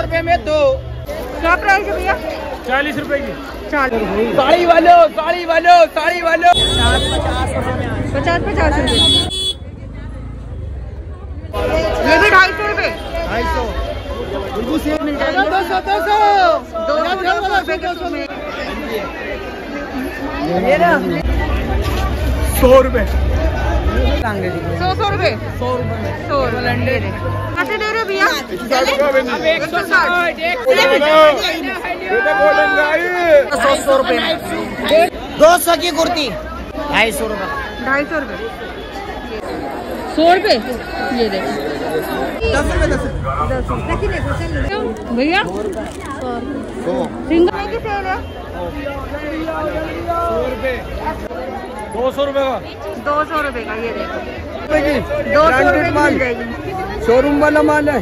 सौ रुपए में दो क्या प्राइस है भैया चालीस रुपए की चालीस साड़ी वालो साड़ी वालो साड़ी वालो पचास पचास रुपए ये भी ढाई सौ रुपए ढाई सौ दो सौ दो सौ दो सौ दो सौ दो सौ में सौ रुपए सौ सौ रुपए दो सौ की कुर्ती ढाई सौ रुपए ढाई सौ रुपए सौ रुपए ये देख दस रुपए दस भैया सिंगल की सेल है दो सौ रुपए का दो सौ रुपए का ये देखो दो सौ रुपए की शोरूम वाला माल है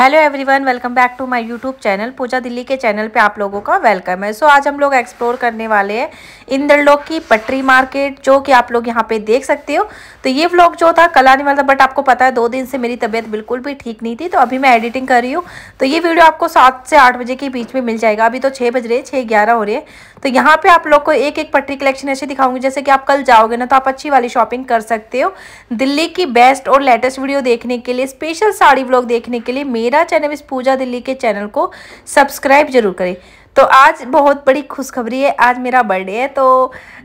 hello everyone welcome back to my YouTube channel Pooja Delhi के चैनल पे आप लोगों का वेलकम है सो so, आज हम लोग एक्सप्लोर करने वाले हैं इंद्रलोक की पटरी मार्केट जो कि आप लोग यहाँ पे देख सकते हो तो ये व्लॉग जो था कल आने वाला था बट आपको पता है दो दिन से मेरी तबीयत बिल्कुल भी ठीक नहीं थी तो अभी मैं एडिटिंग कर रही हूँ तो ये वीडियो आपको सात से आठ बजे के बीच में मिल जाएगा अभी तो छः बज रहे छः ग्यारह हो रहे तो यहाँ पर आप लोग को एक एक पटरी कलेक्शन ऐसे दिखाऊंगी जैसे कि आप कल जाओगे ना तो आप अच्छी वाली शॉपिंग कर सकते हो दिल्ली की बेस्ट और लेटेस्ट वीडियो देखने के लिए स्पेशल साड़ी ब्लॉग देखने के लिए मेरा चैनल इस पूजा दिल्ली के चैनल को सब्सक्राइब जरूर करें तो आज बहुत बड़ी खुशखबरी है आज मेरा बर्थडे है तो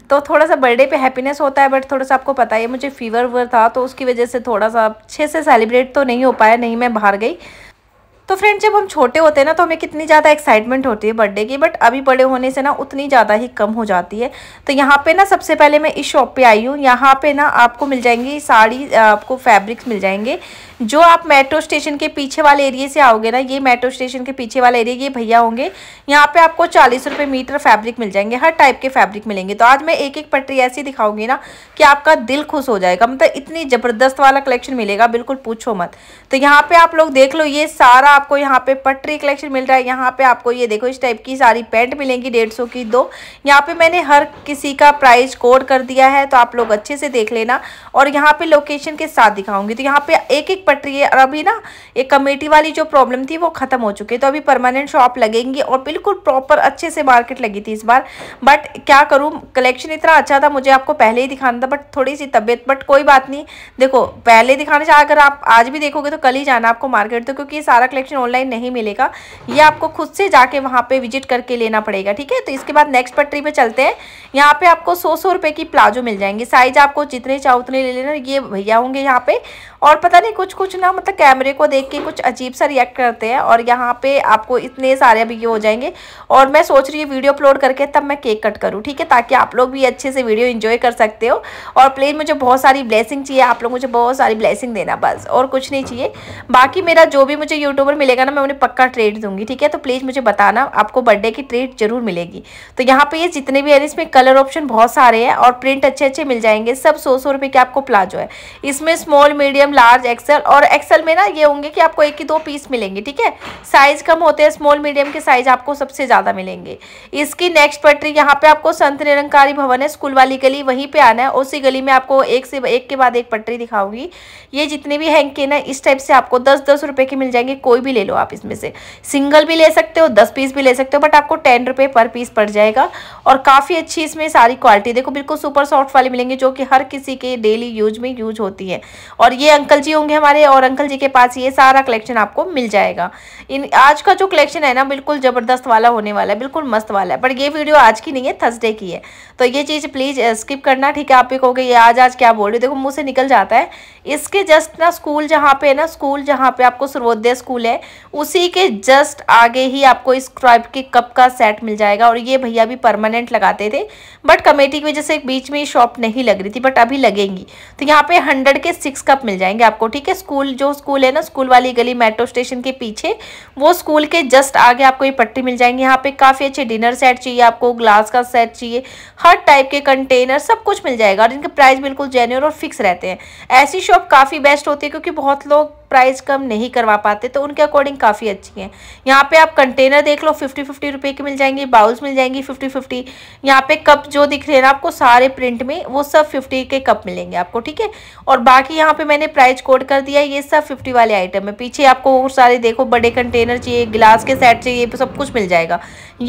तो थोड़ा सा बर्थडे पे हैप्पीनेस होता है बट थोड़ा सा आपको पता है मुझे फीवर वर था तो उसकी वजह से थोड़ा सा अच्छे से सेलिब्रेट तो नहीं हो पाया नहीं मैं बाहर गई तो फ्रेंड जब हम छोटे होते हैं ना तो हमें कितनी ज़्यादा एक्साइटमेंट होती है बर्थडे की बट अभी बड़े होने से ना उतनी ज़्यादा ही कम हो जाती है तो यहाँ पे ना सबसे पहले मैं इस शॉप पे आई हूँ यहाँ पे ना आपको मिल जाएंगी साड़ी आपको फैब्रिक्स मिल जाएंगे जो आप मेट्रो स्टेशन के पीछे वाले एरिए से आओगे ना ये मेट्रो स्टेशन के पीछे वाले एरिए ये भैया होंगे यहाँ पे आपको चालीस रुपये मीटर फैब्रिक मिल जाएंगे हर टाइप के फैब्रिक मिलेंगे तो आज मैं एक एक पटरी ऐसी दिखाऊंगी ना कि आपका दिल खुश हो जाएगा मतलब इतनी ज़बरदस्त वाला कलेक्शन मिलेगा बिल्कुल पूछो मत तो यहाँ पे आप लोग देख लो ये सारा आपको यहाँ पे पटरी कलेक्शन मिल रहा है यहाँ पे आपको ये देखो इस टाइप की सारी पैंट मिलेंगी डेढ़ सौ की दो यहाँ पे मैंने हर किसी का प्राइस कोड कर दिया है तो आप लोग अच्छे से देख लेना और यहाँ पे लोकेशन के साथ दिखाऊंगी तो यहाँ पे एक एक पटरी है और अभी ना एक कमेटी वाली जो प्रॉब्लम थी वो ख़त्म हो चुकी है तो अभी परमानेंट शॉप लगेंगी और बिल्कुल प्रॉपर अच्छे से मार्केट लगी थी इस बार बट क्या करूँ कलेक्शन इतना अच्छा था मुझे आपको पहले ही दिखाना था बट थोड़ी सी तबीयत बट कोई बात नहीं देखो पहले दिखाना चाहे अगर आप आज भी देखोगे तो कल ही जाना आपको मार्केट तो क्योंकि ये सारा कलेक्शन सब्सक्रिप्शन ऑनलाइन नहीं मिलेगा ये आपको खुद से जाके वहाँ पे विजिट करके लेना पड़ेगा ठीक है तो इसके बाद नेक्स्ट पटरी पे चलते हैं यहाँ पे आपको सौ सौ रुपये की प्लाजो मिल जाएंगे साइज आपको जितने चाहो उतने ले लेना ये भैया होंगे यहाँ पे और पता नहीं कुछ कुछ ना मतलब कैमरे को देख के कुछ अजीब सा रिएक्ट करते हैं और यहाँ पे आपको इतने सारे अभी ये हो जाएंगे और मैं सोच रही हूँ वीडियो अपलोड करके तब मैं केक कट करूँ ठीक है ताकि आप लोग भी अच्छे से वीडियो इन्जॉय कर सकते हो और प्लेन मुझे बहुत सारी ब्लेसिंग चाहिए आप लोग मुझे बहुत सारी ब्लेसिंग देना बस और कुछ नहीं चाहिए बाकी मेरा जो भी मुझे यूट्यूबर मिलेगा ना मैं उन्हें पक्का ट्रेट दूंगी ठीक है तो प्लीज़ मुझे बताना आपको बर्थडे की ट्रेड जरूर मिलेगी तो यहाँ पे ये जितने भी है इसमें कलर ऑप्शन बहुत सारे हैं और प्रिंट अच्छे अच्छे मिल जाएंगे सब सौ सौ रुपये के आपको प्लाजो है इसमें small medium medium large XL और एक्सेल में ना ये होंगे कि आपको एक ही दो पीस मिलेंगे ठीक है साइज कम होते हैं स्मॉल मीडियम के साइज आपको सबसे ज़्यादा मिलेंगे इसकी नेक्स्ट पटरी यहाँ पे आपको संत निरंकारी भवन है स्कूल वाली गली वहीं पे आना है उसी गली में आपको एक से एक के बाद एक पटरी दिखाऊंगी ये जितने भी हैंग के ना इस टाइप से आपको दस दस रुपए के मिल जाएंगे कोई भी ले लो आप इसमें से सिंगल भी ले सकते हो दस पीस भी ले सकते हो बट आपको टेन रुपए पर पीस पड़ जाएगा और काफ़ी अच्छी इसमें सारी क्वालिटी देखो बिल्कुल सुपर सॉफ्ट वाली मिलेंगे जो कि हर किसी के डेली यूज में यूज होती है और ये अंकल जी होंगे हमारे और अंकल जी के पास ये सारा कलेक्शन आपको मिल जाएगा इन आज का जो कलेक्शन है ना बिल्कुल ज़बरदस्त वाला होने वाला है बिल्कुल मस्त वाला है पर ये वीडियो आज की नहीं है थर्सडे की है तो ये चीज़ प्लीज़ स्किप करना ठीक है आप भी कहोगे ये आज आज क्या बोल रही हो देखो मुँह से निकल जाता है इसके जस्ट ना स्कूल जहाँ पे है ना स्कूल जहाँ पे आपको सर्वोदय स्कूल है उसी के जस्ट आगे ही आपको इस क्राइप के कप का सेट मिल जाएगा और ये भैया भी परमानेंट लगाते थे बट कमेटी की वजह से बीच में शॉप नहीं लग रही थी बट अभी लगेंगी तो यहाँ पे हंड्रेड के सिक्स कप मिल जाएंगे आपको ठीक है स्कूल जो स्कूल है ना स्कूल वाली गली मेट्रो स्टेशन के पीछे वो स्कूल के जस्ट आगे आपको ये पट्टी मिल जाएंगे यहाँ पे काफ़ी अच्छे डिनर सेट चाहिए आपको ग्लास का सेट चाहिए हर टाइप के कंटेनर सब कुछ मिल जाएगा और इनके प्राइस बिल्कुल जेन्यून और फिक्स रहते हैं ऐसी शॉप काफ़ी बेस्ट होती है क्योंकि बहुत लोग प्राइस कम नहीं करवा पाते तो उनके अकॉर्डिंग काफ़ी अच्छी हैं यहाँ पे आप कंटेनर देख लो फिफ्टी फिफ्टी रुपये की मिल जाएंगी बाउल्स मिल जाएंगी फिफ्टी फिफ्टी यहाँ पे कप जो दिख रहे हैं ना आपको सारे प्रिंट में वो सब फिफ्टी के कप मिलेंगे आपको ठीक है और बाकी यहाँ पे मैंने प्राइज कोड कर दिया ये सब फिफ्टी वाले आइटम है पीछे आपको और सारे देखो बड़े कंटेनर चाहिए गिलास के सेट चाहिए सब कुछ मिल जाएगा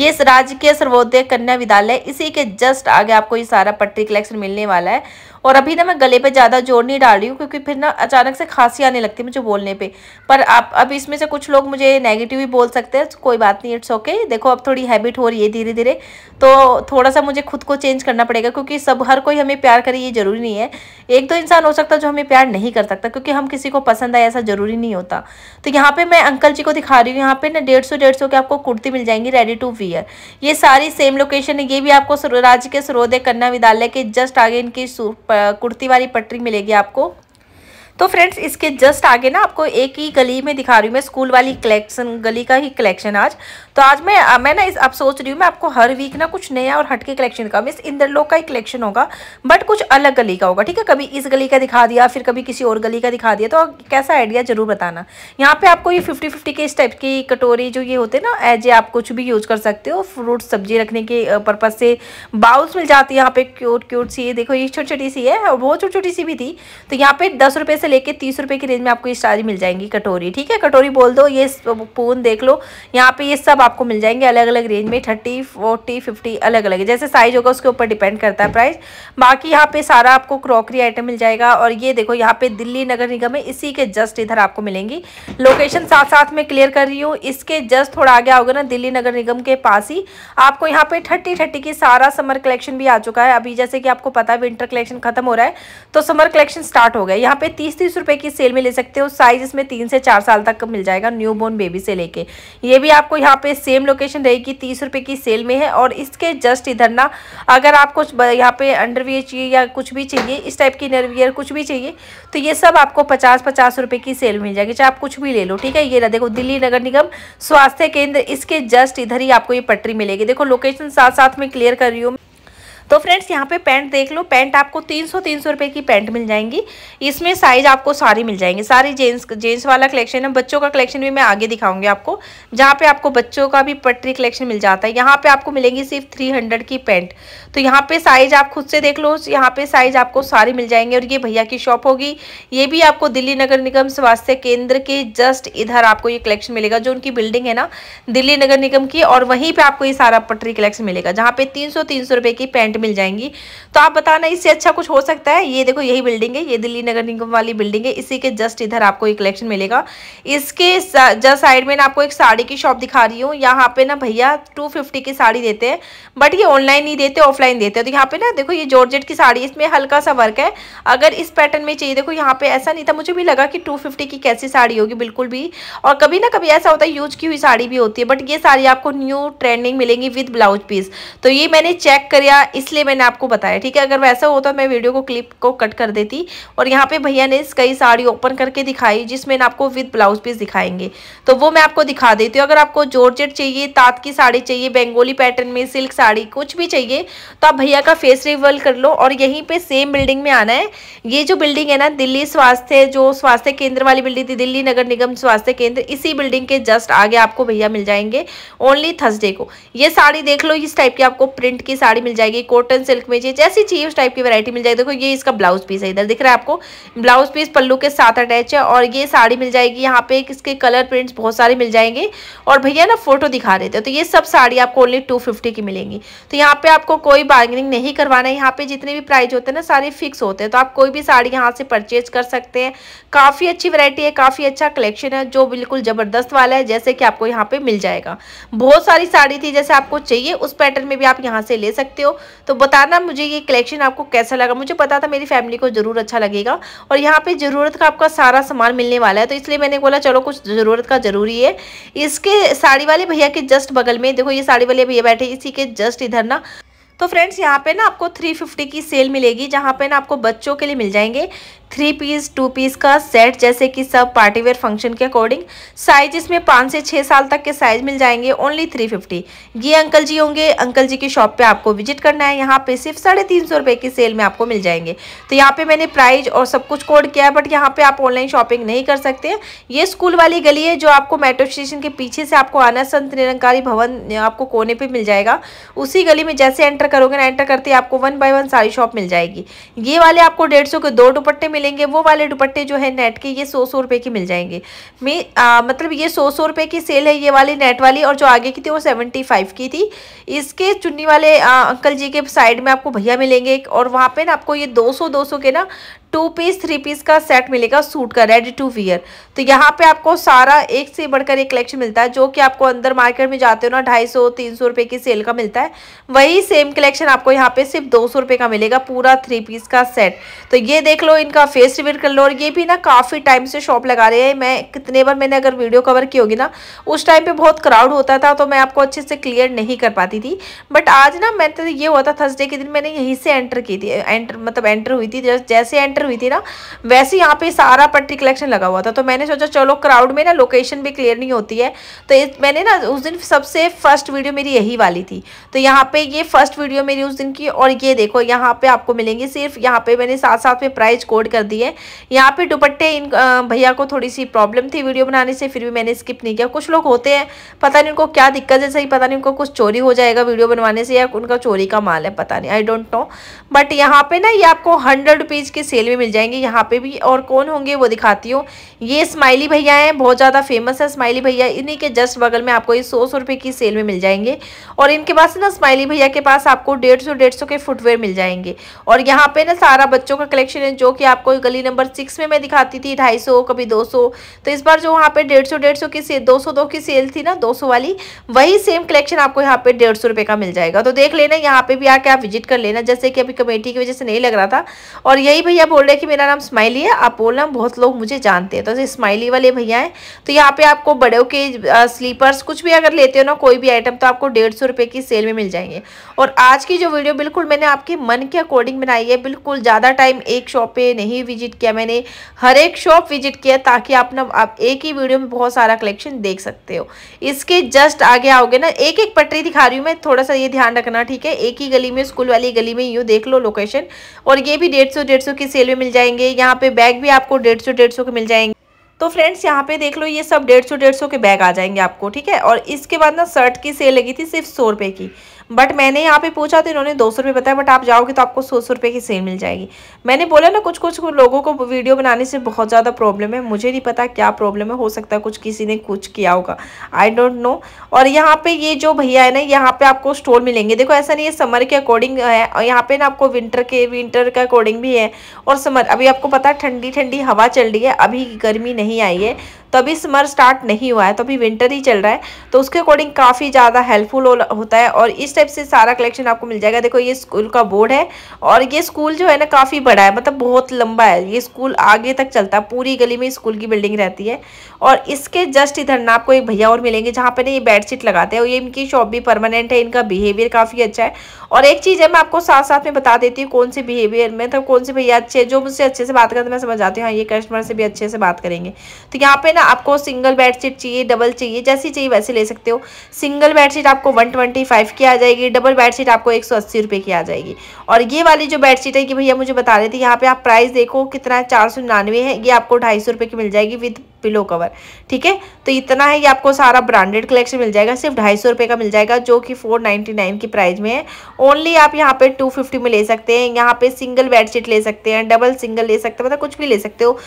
ये राजकीय सर्वोदय कन्या विद्यालय इसी के जस्ट आगे आपको ये सारा पट्टी कलेक्शन मिलने वाला है और अभी ना मैं गले पर ज़्यादा जोर नहीं डाल रही हूँ क्योंकि फिर ना अचानक से खांसी आने लगती है मुझे बोलने पे पर आप अब इसमें से कुछ लोग मुझे नेगेटिव ही बोल सकते हैं तो कोई बात नहीं इट्स ओके देखो अब थोड़ी हैबिट हो रही है धीरे धीरे तो थोड़ा सा मुझे खुद को चेंज करना पड़ेगा क्योंकि सब हर कोई हमें प्यार करे ये ज़रूरी नहीं है एक दो तो इंसान हो सकता जो हमें प्यार नहीं कर सकता क्योंकि हम किसी को पसंद आए ऐसा ज़रूरी नहीं होता तो यहाँ पर मैं अंकल जी को दिखा रही हूँ यहाँ पर ना डेढ़ सौ डेढ़ सौ आपको कुर्ती मिल जाएंगी रेडी टू वियर ये सारी सेम लोकेशन है ये भी आपको राज्य के सरोदय कन्या विद्यालय के जस्ट आगे इनकी कुर्ती वाली पटरी मिलेगी आपको तो फ्रेंड्स इसके जस्ट आगे ना आपको एक ही गली में दिखा रही हूँ मैं स्कूल वाली कलेक्शन गली का ही कलेक्शन आज तो आज मैं मैं ना इस अब सोच रही हूँ मैं आपको हर वीक ना कुछ नया और हटके कलेक्शन का मीस इंद्रलोक का ही कलेक्शन होगा बट कुछ अलग गली का होगा ठीक है कभी इस गली का दिखा दिया फिर कभी किसी और गली का दिखा दिया तो कैसा आइडिया जरूर बताना यहाँ पे आपको ये फिफ्टी फिफ्टी के इस टाइप की कटोरी जो ये होते हैं ना एज ए आप कुछ भी यूज कर सकते हो फ्रूट सब्जी रखने के पर्पज से बाउल्स मिल जाती है यहाँ पे क्यूट क्यूट सी देखो ये छोटी छोटी सी है और बहुत छोटी छोटी सी भी थी तो यहाँ पे दस रुपये से लेकर तीस रुपये की रेंज में आपको ये सारी मिल जाएंगी कटोरी ठीक है कटोरी बोल दो ये पून देख लो यहाँ पे ये सब आपको मिल जाएंगे अलग अलग रेंज में थर्टी फोर्टी फिफ्टी अलग अलग जैसे साइज होगा उसके ऊपर डिपेंड करता है प्राइस बाकी यहाँ पे सारा आपको क्रॉकरी आइटम मिल जाएगा और ये देखो यहाँ पे दिल्ली नगर निगम है इसी के जस्ट इधर आपको मिलेंगी लोकेशन साथ साथ में क्लियर कर रही हूँ इसके जस्ट थोड़ा आगे आओगे ना दिल्ली नगर निगम के पास ही आपको यहाँ पे थर्टी थर्टी की सारा समर कलेक्शन भी आ चुका है अभी जैसे कि आपको पता है विंटर कलेक्शन खत्म हो रहा है तो समर कलेक्शन स्टार्ट हो गया यहाँ पे तीस तीस रुपए की सेल में ले सकते हो साइज इसमें तीन से चार साल तक मिल जाएगा न्यू बोर्न बेबी से लेके ये भी आपको यहाँ पे पे सेम लोकेशन रहेगी तीस रुपए की सेल में है और इसके जस्ट इधर ना अगर आप कुछ यहाँ पे अंडरवियर चाहिए या कुछ भी चाहिए इस टाइप की इनरवियर कुछ भी चाहिए तो ये सब आपको पचास पचास रुपए की सेल मिल जाएगी चाहे आप कुछ भी ले लो ठीक है ये ना देखो दिल्ली नगर निगम स्वास्थ्य केंद्र इसके जस्ट इधर ही आपको ये पटरी मिलेगी देखो लोकेशन साथ साथ में क्लियर कर रही हूँ तो फ्रेंड्स यहाँ पे पैंट देख लो पैंट आपको तीन सौ तीन सौ की पैंट मिल जाएंगी इसमें साइज आपको सारी मिल जाएंगे सारी जेंट्स जेंट्स वाला कलेक्शन है बच्चों का कलेक्शन भी मैं आगे दिखाऊंगी आपको जहाँ पे आपको बच्चों का भी पटरी कलेक्शन मिल जाता है यहाँ पे आपको मिलेंगी सिर्फ थ्री हंड्रेड की पैंट तो यहाँ पे साइज आप खुद से देख लो यहाँ पे साइज आपको सारी मिल जाएंगे और ये भैया की शॉप होगी ये भी आपको दिल्ली नगर निगम स्वास्थ्य केंद्र के जस्ट इधर आपको ये कलेक्शन मिलेगा जो उनकी बिल्डिंग है ना दिल्ली नगर निगम की और वहीं पर आपको ये सारा पटरी कलेक्शन मिलेगा जहाँ पे तीन सौ की पैंट मिल जाएंगी तो आप बताना इससे अच्छा कुछ हो सकता है ये देखो यही बिल्डिंग है ये दिल्ली नगर निगम वाली बिल्डिंग है इसी के जस्ट इधर आपको एक कलेक्शन मिलेगा इसके जस्ट साइड में ना आपको एक साड़ी की शॉप दिखा रही हूँ यहाँ पे ना भैया टू फिफ्टी की साड़ी देते हैं बट ये ऑनलाइन नहीं देते ऑफलाइन देते हैं तो यहाँ पे ना देखो ये जॉर्जेट की साड़ी इसमें हल्का सा वर्क है अगर इस पैटर्न में चाहिए देखो यहाँ पे ऐसा नहीं था मुझे भी लगा कि टू फिफ्टी की कैसी साड़ी होगी बिल्कुल भी और कभी ना कभी ऐसा होता है यूज की हुई साड़ी भी होती है बट ये साड़ी आपको न्यू ट्रेंडिंग मिलेंगी विद ब्लाउज पीस तो ये मैंने चेक कर इस इसलिए मैंने आपको बताया ठीक है अगर वैसा होता तो मैं वीडियो को क्लिप को कट कर देती और यहाँ पे भैया ने कई साड़ी ओपन करके दिखाई जिसमें आपको विद ब्लाउज पीस दिखाएंगे तो वो मैं आपको दिखा देती हूँ अगर आपको जॉर्जेट चाहिए तात की साड़ी चाहिए बेंगोली पैटर्न में सिल्क साड़ी कुछ भी चाहिए तो आप भैया का फेस रिवल कर लो और यहीं पर सेम बिल्डिंग में आना है ये जो बिल्डिंग है ना दिल्ली स्वास्थ्य जो स्वास्थ्य केंद्र वाली बिल्डिंग थी दिल्ली नगर निगम स्वास्थ्य केंद्र इसी बिल्डिंग के जस्ट आगे आपको भैया मिल जाएंगे ओनली थर्सडे को ये साड़ी देख लो इस टाइप की आपको प्रिंट की साड़ी मिल जाएगी कॉटन सिल्क में चाहिए जैसी चाहिए उस टाइप की वैरायटी मिल जाएगी देखो ये इसका ब्लाउज पीस है इधर दिख रहा है आपको ब्लाउज पीस पल्लू के साथ अटैच है और ये साड़ी मिल जाएगी यहाँ पे इसके कलर प्रिंट्स बहुत सारे मिल जाएंगे और भैया ना फोटो दिखा रहे थे तो ये सब साड़ी आपको ओनली टू की मिलेंगी तो यहाँ पे आपको कोई बार्गेनिंग नहीं करवाना है यहाँ पे जितने भी प्राइस होते हैं ना सारे फिक्स होते हैं तो आप कोई भी साड़ी यहाँ से परचेज कर सकते हैं काफ़ी अच्छी वैरायटी है काफ़ी अच्छा कलेक्शन है जो बिल्कुल ज़बरदस्त वाला है जैसे कि आपको यहाँ पे मिल जाएगा बहुत सारी साड़ी थी जैसे आपको चाहिए उस पैटर्न में भी आप यहाँ से ले सकते हो तो बताना मुझे ये कलेक्शन आपको कैसा लगा मुझे पता था मेरी फैमिली को ज़रूर अच्छा लगेगा और यहाँ पे ज़रूरत का आपका सारा सामान मिलने वाला है तो इसलिए मैंने बोला चलो कुछ ज़रूरत का ज़रूरी है इसके साड़ी वाले भैया के जस्ट बगल में देखो ये साड़ी वाले भैया बैठे इसी के जस्ट इधर ना तो फ्रेंड्स यहाँ पे ना आपको 350 की सेल मिलेगी जहाँ पे ना आपको बच्चों के लिए मिल जाएंगे थ्री पीस टू पीस का सेट जैसे कि सब पार्टीवेयर फंक्शन के अकॉर्डिंग साइज इसमें पाँच से छः साल तक के साइज मिल जाएंगे ओनली थ्री फिफ्टी ये अंकल जी होंगे अंकल जी की शॉप पे आपको विजिट करना है यहाँ पे सिर्फ साढ़े तीन सौ रुपये की सेल में आपको मिल जाएंगे तो यहाँ पे मैंने प्राइज और सब कुछ कोड किया है बट यहाँ पर आप ऑनलाइन शॉपिंग नहीं कर सकते ये स्कूल वाली गली है जो आपको मेट्रो स्टेशन के पीछे से आपको आना संत निरंकारी भवन आपको कोने पर मिल जाएगा उसी गली में जैसे एंटर करोगे ना एंटर करते ही आपको वन बाय वन सारी शॉप मिल जाएगी ये वाले आपको डेढ़ सौ के दो दुपट्टे मिलेंगे वो वाले दुपट्टे जो है नेट के ये सौ सौ रुपये की मिल जाएंगे मे आ, मतलब ये सौ सौ रुपये की सेल है ये वाली नेट वाली और जो आगे की थी वो सेवेंटी फाइव की थी इसके चुन्नी वाले आ, अंकल जी के साइड में आपको भैया मिलेंगे और वहाँ पर ना आपको ये दो सौ दो सौ के ना टू पीस थ्री पीस का सेट मिलेगा सूट का रेडी टू वियर तो यहाँ पे आपको सारा एक से बढ़कर एक कलेक्शन मिलता है जो कि आपको अंदर मार्केट में जाते हो ना ढाई सौ तीन सौ रुपये की सेल का मिलता है वही सेम कलेक्शन आपको यहाँ पे सिर्फ दो सौ रुपये का मिलेगा पूरा थ्री पीस का सेट तो ये देख लो इनका फेस रिवील कर लो और ये भी ना काफ़ी टाइम से शॉप लगा रहे हैं मैं कितने बार मैंने अगर वीडियो कवर की होगी ना उस टाइम पर बहुत क्राउड होता था तो मैं आपको अच्छे से क्लियर नहीं कर पाती थी बट आज ना मैं तो ये हुआ था थर्सडे के दिन मैंने यहीं से एंटर की थी एंटर मतलब एंटर हुई थी जैसे एंटर एंटर हुई थी ना वैसे यहाँ पे सारा पट्टी कलेक्शन लगा हुआ था तो मैंने सोचा चलो क्राउड में ना लोकेशन भी क्लियर नहीं होती है तो इस, मैंने ना उस दिन सबसे फर्स्ट वीडियो मेरी यही वाली थी तो यहाँ पे ये फर्स्ट वीडियो मेरी उस दिन की और ये देखो यहाँ पे आपको मिलेंगे सिर्फ यहाँ पे मैंने साथ साथ में प्राइज कोड कर दिए यहाँ पे दुपट्टे इन भैया को थोड़ी सी प्रॉब्लम थी वीडियो बनाने से फिर भी मैंने स्किप नहीं किया कुछ लोग होते हैं पता नहीं उनको क्या दिक्कत है सही पता नहीं उनको कुछ चोरी हो जाएगा वीडियो बनवाने से या उनका चोरी का माल है पता नहीं आई डोंट नो बट यहाँ पे ना ये आपको हंड्रेड रुपीज़ की सेल में मिल जाएंगे यहाँ पे भी और कौन होंगे वो दिखाती हूँ ये स्माइली भैया हैं बहुत ज़्यादा फेमस है स्माइली भैया इन्हीं के जस्ट बगल में आपको ये सौ सौ रुपये की सेल में मिल जाएंगे और इनके पास ना स्माइली भैया के पास आपको डेढ़ सौ डेढ़ सौ के फुटवेयर मिल जाएंगे और यहाँ पे ना सारा बच्चों का कलेक्शन है जो कि आपको गली नंबर सिक्स में मैं दिखाती थी ढाई सौ कभी दो सौ तो इस बार जो वहाँ पे डेढ़ सौ डेढ़ सौ की सेल दो सौ दो की सेल थी ना दो सौ वाली वही सेम कलेक्शन आपको यहाँ पे डेढ़ सौ रुपये का मिल जाएगा तो देख लेना यहाँ पे भी आके आप विजिट कर लेना जैसे कि अभी कमेटी की वजह से नहीं लग रहा था और यही भैया बोल रहे हैं कि मेरा नाम स्माइली है आप बोल रहे हैं बहुत लोग मुझे जानते हैं तो जैसे स्माइली वाले भैया हैं तो यहाँ पे आपको बड़े के स्लीपर्स कुछ भी अगर लेते हो ना कोई भी आइटम तो आपको डेढ़ सौ रुपये की सेल में मिल जाएंगे और आज की जो वीडियो बिल्कुल मैंने आपके मन के अकॉर्डिंग बनाई है बिल्कुल ज़्यादा टाइम एक शॉप पर नहीं विजिट किया मैंने हर एक शॉप विजिट किया ताकि आप ना आप एक ही वीडियो में बहुत सारा कलेक्शन देख सकते हो इसके जस्ट आगे आओगे ना एक एक पटरी दिखा रही हूँ मैं थोड़ा सा ये ध्यान रखना ठीक है एक ही गली में स्कूल वाली गली में यूँ देख लो लोकेशन और ये भी डेढ़ सौ डेढ़ सौ की सेल लिए मिल जाएंगे यहाँ पे बैग भी आपको डेढ़ सौ डेढ़ सौ के मिल जाएंगे तो फ्रेंड्स यहाँ पे देख लो ये सब डेढ़ सौ डेढ़ सौ के बैग आ जाएंगे आपको ठीक है और इसके बाद ना शर्ट की सेल लगी थी सिर्फ सौ रुपये की बट मैंने यहाँ पे पूछा तो इन्होंने दो सौ रुपये बताया बट आप जाओगे तो आपको सौ सौ रुपये की सेल मिल जाएगी मैंने बोला ना कुछ कुछ लोगों को वीडियो बनाने से बहुत ज़्यादा प्रॉब्लम है मुझे नहीं पता क्या प्रॉब्लम है हो सकता है कुछ किसी ने कुछ किया होगा आई डोंट नो और यहाँ पे ये जो भैया है ना यहाँ पे आपको स्टोर मिलेंगे देखो ऐसा नहीं है समर के अकॉर्डिंग है और यहाँ पे ना आपको विंटर के विंटर के अकॉर्डिंग भी है और समर अभी आपको पता ठंडी ठंडी हवा चल रही है अभी गर्मी नहीं आई है तो अभी समर स्टार्ट नहीं हुआ है तो अभी विंटर ही चल रहा है तो उसके अकॉर्डिंग काफ़ी ज़्यादा हेल्पफुल होता है और इस टाइप से सारा कलेक्शन आपको मिल जाएगा देखो ये स्कूल का बोर्ड है और ये स्कूल जो है ना काफ़ी बड़ा है मतलब बहुत लंबा है ये स्कूल आगे तक चलता है पूरी गली में स्कूल की बिल्डिंग रहती है और इसके जस्ट इधर ना आपको एक भैया और मिलेंगे जहाँ पर ना ये बेडशीट लगाते हैं और ये इनकी शॉप भी परमानेंट है इनका बिहेवियर काफ़ी अच्छा है और एक चीज़ है मैं आपको साथ साथ में बता देती हूँ कौन से बिहेवियर में तो कौन से भैया अच्छे जो मुझसे अच्छे से बात करते हैं मैं समझ आती हूँ हाँ ये कस्टमर से भी अच्छे से बात करेंगे तो यहाँ पे ना ना आपको सिंगल बेडशीट चाहिए डबल चाहिए जैसी चाहिए वैसे ले सकते हो सिंगल बेडशीट आपको वन ट्वेंटी फाइव की आ जाएगी डबल बेडशीट आपको एक सौ अस्सी रुपये की आ जाएगी और ये वाली जो बेडशीट है कि भैया मुझे बता रहे थे यहाँ पे आप प्राइस देखो कितना है चार सौ निन्यानवे है ये आपको ढाई सौ रुपये की मिल जाएगी विद पिलो कवर ठीक है तो इतना है ये आपको सारा ब्रांडेड कलेक्शन मिल जाएगा सिर्फ ढाई सौ रुपये का मिल जाएगा जो कि फोर नाइन्टी नाइन की प्राइस में है ओनली आप यहाँ पे टू फिफ्टी में ले सकते हैं यहाँ पे सिंगल बेडशीट ले सकते हैं डबल सिंगल ले सकते हैं मतलब कुछ भी ले सकते हो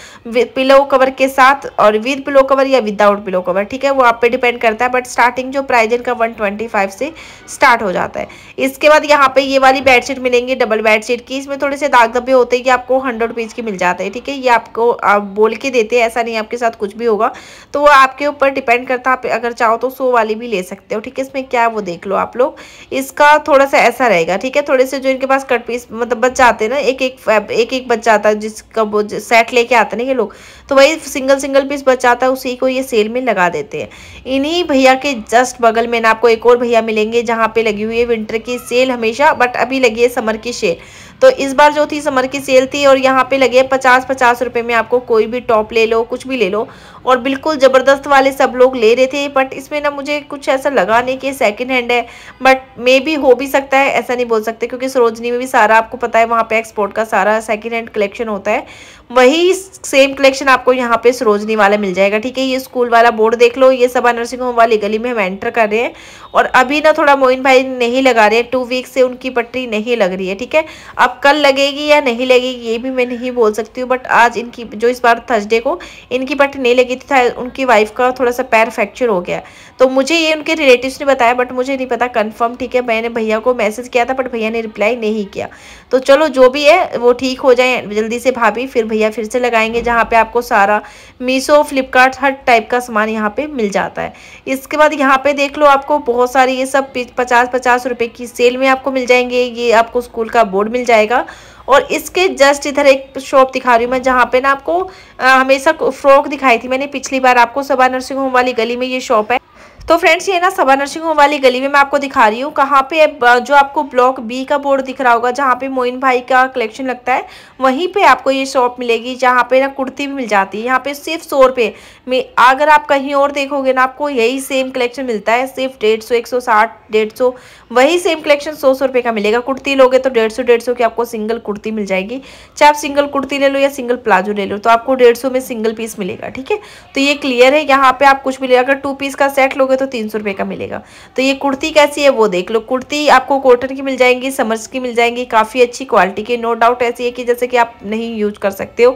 पिलो कवर के साथ और विद पिलो कवर या विदाउट पिलो कवर ठीक है वो आप पे डिपेंड करता है बट स्टार्टिंग जो प्राइज इनका वन ट्वेंटी फाइव से स्टार्ट हो जाता है इसके बाद यहाँ पे ये वाली बेडशीट मिलेंगी डबल बेडशीट की इसमें थोड़े से दाग धब्बे होते हैं कि आपको हंड्रेड रुपीज़ की मिल जाता है ठीक है ये आपको आप बोल के देते हैं ऐसा नहीं आपके साथ कुछ भी होगा तो वो आपके ऊपर डिपेंड करता है आप अगर चाहो तो सो वाली भी ले सकते हो ठीक है इसमें क्या है वो देख लो आप लोग इसका थोड़ा सा ऐसा रहेगा ठीक है थोड़े से जो इनके पास कट पीस मतलब बच जाते हैं ना एक एक एक एक बच जाता है जिसका वो सेट लेके आते ना ये लोग तो वही सिंगल सिंगल पीस बच्चा आता है उसी को ये सेल में लगा देते हैं इन्हीं भैया के जस्ट बगल में ना आपको एक और भैया मिलेंगे जहाँ पे लगी हुई है विंटर की सेल हमेशा बट अभी लगी है समर की सेल तो इस बार जो थी समर की सेल थी और यहाँ पे लगे पचास पचास रुपए में आपको कोई भी टॉप ले लो कुछ भी ले लो और बिल्कुल ज़बरदस्त वाले सब लोग ले रहे थे बट इसमें ना मुझे कुछ ऐसा लगा नहीं कि सेकेंड हैंड है बट मे भी हो भी सकता है ऐसा नहीं बोल सकते क्योंकि सरोजनी में भी सारा आपको पता है वहाँ पर एक्सपोर्ट का सारा सेकेंड हैंड कलेक्शन होता है वही सेम कलेक्शन आपको यहाँ पे सरोजनी वाला मिल जाएगा ठीक है ये स्कूल वाला बोर्ड देख लो ये सभा नर्सिंग होम वाली गली में हम एंटर कर रहे हैं और अभी ना थोड़ा मोइन भाई नहीं लगा रहे हैं टू वीक से उनकी पटरी नहीं लग रही है ठीक है अब कल लगेगी या नहीं लगेगी ये भी मैं नहीं बोल सकती हूँ बट आज इनकी जो इस बार थर्सडे को इनकी पट्टी नहीं लगी लगी थी था उनकी वाइफ का थोड़ा सा पैर फ्रैक्चर हो गया तो मुझे ये उनके रिलेटिव्स ने बताया बट मुझे नहीं पता कंफर्म ठीक है मैंने भैया को मैसेज किया था बट भैया ने रिप्लाई नहीं किया तो चलो जो भी है वो ठीक हो जाए जल्दी से भाभी फिर भैया फिर से लगाएंगे जहाँ पर आपको सारा मीसो फ्लिपकार्ट हर टाइप का सामान यहाँ पर मिल जाता है इसके बाद यहाँ पर देख लो आपको बहुत सारी ये सब पचास पचास रुपये की सेल में आपको मिल जाएंगे ये आपको स्कूल का बोर्ड मिल जाएगा और इसके जस्ट इधर एक शॉप दिखा रही हूँ मैं जहाँ पे ना आपको आ, हमेशा फ्रॉक दिखाई थी मैंने पिछली बार आपको सबा नर्सिंग होम वाली गली में ये शॉप है तो फ्रेंड्स ये ना सभा नर्सिंग होम वाली गली में मैं आपको दिखा रही हूँ कहाँ पे जो आपको ब्लॉक बी का बोर्ड दिख रहा होगा जहाँ पे मोइन भाई का कलेक्शन लगता है वहीं पे आपको ये शॉप मिलेगी जहाँ पे ना कुर्ती भी मिल जाती है यहाँ पे सिर्फ सौ रुपये में अगर आप कहीं और देखोगे ना आपको यही सेम कलेक्शन मिलता है सिर्फ डेढ़ सौ एक सौ साठ डेढ़ सौ वही सेम कलेक्शन सौ सौ रुपये का मिलेगा कुर्ती लोगे तो डेढ़ सौ डेढ़ सौ की आपको सिंगल कुर्ती मिल जाएगी चाहे आप सिंगल कुर्ती ले लो या सिंगल प्लाजो ले लो तो आपको डेढ़ सौ में सिंगल पीस मिलेगा ठीक है तो ये क्लियर है यहाँ पे आप कुछ भी ले अगर टू पीस का सेट लोगे लोगे तो तीन सौ रुपये का मिलेगा तो ये कुर्ती कैसी है वो देख लो कुर्ती आपको कॉटन की मिल जाएंगी समर्स की मिल जाएंगी काफ़ी अच्छी क्वालिटी की नो डाउट ऐसी है कि जैसे कि आप नहीं यूज कर सकते हो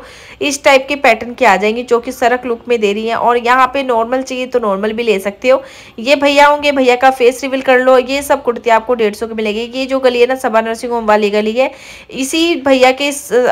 इस टाइप के पैटर्न की आ जाएंगी जो कि सरक लुक में दे रही है और यहाँ पर नॉर्मल चाहिए तो नॉर्मल भी ले सकते हो ये भैया होंगे भैया का फेस रिविल कर लो ये सब कुर्ती आपको डेढ़ की मिलेगी ये जो गली है ना सबा नर्सिंग होम वाली गली है इसी भैया के